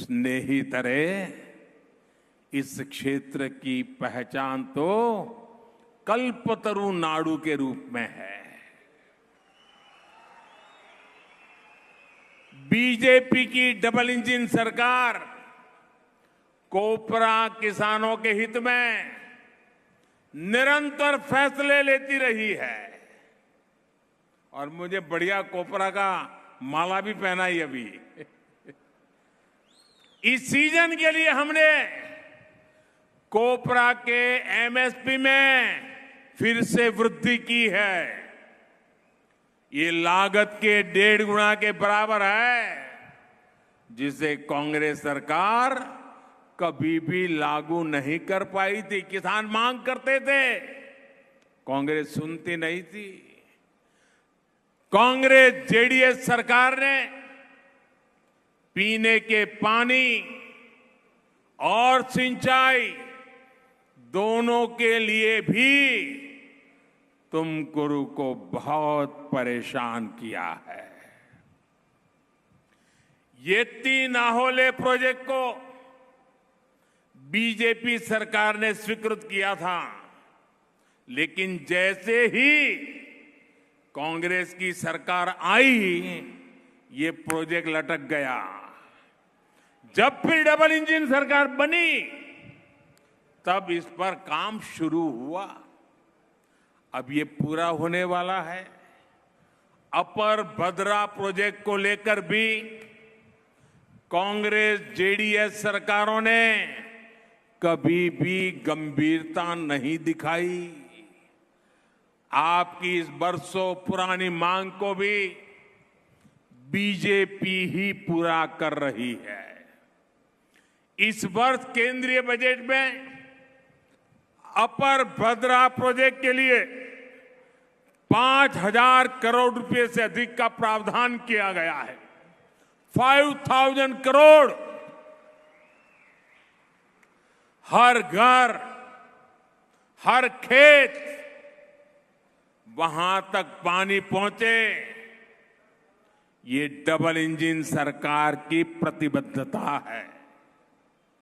स्नेहितरे इस क्षेत्र की पहचान तो कल्पतरु नाडू के रूप में है बीजेपी की डबल इंजन सरकार कोपरा किसानों के हित में निरंतर फैसले लेती रही है और मुझे बढ़िया कोपरा का माला भी पहना ही अभी इस सीजन के लिए हमने कोपरा के एमएसपी में फिर से वृद्धि की है ये लागत के डेढ़ गुना के बराबर है जिसे कांग्रेस सरकार कभी भी लागू नहीं कर पाई थी किसान मांग करते थे कांग्रेस सुनती नहीं थी कांग्रेस जेडीएस सरकार ने पीने के पानी और सिंचाई दोनों के लिए भी तुम गुरु को बहुत परेशान किया है ये तीन आहोले प्रोजेक्ट को बीजेपी सरकार ने स्वीकृत किया था लेकिन जैसे ही कांग्रेस की सरकार आई ये प्रोजेक्ट लटक गया जब भी डबल इंजन सरकार बनी तब इस पर काम शुरू हुआ अब ये पूरा होने वाला है अपर भद्रा प्रोजेक्ट को लेकर भी कांग्रेस जेडीएस सरकारों ने कभी भी गंभीरता नहीं दिखाई आपकी इस बरसों पुरानी मांग को भी बीजेपी ही पूरा कर रही है इस वर्ष केंद्रीय बजट में अपर भद्रा प्रोजेक्ट के लिए पांच हजार करोड़ रुपए से अधिक का प्रावधान किया गया है फाइव थाउजेंड करोड़ हर घर हर खेत वहां तक पानी पहुंचे ये डबल इंजन सरकार की प्रतिबद्धता है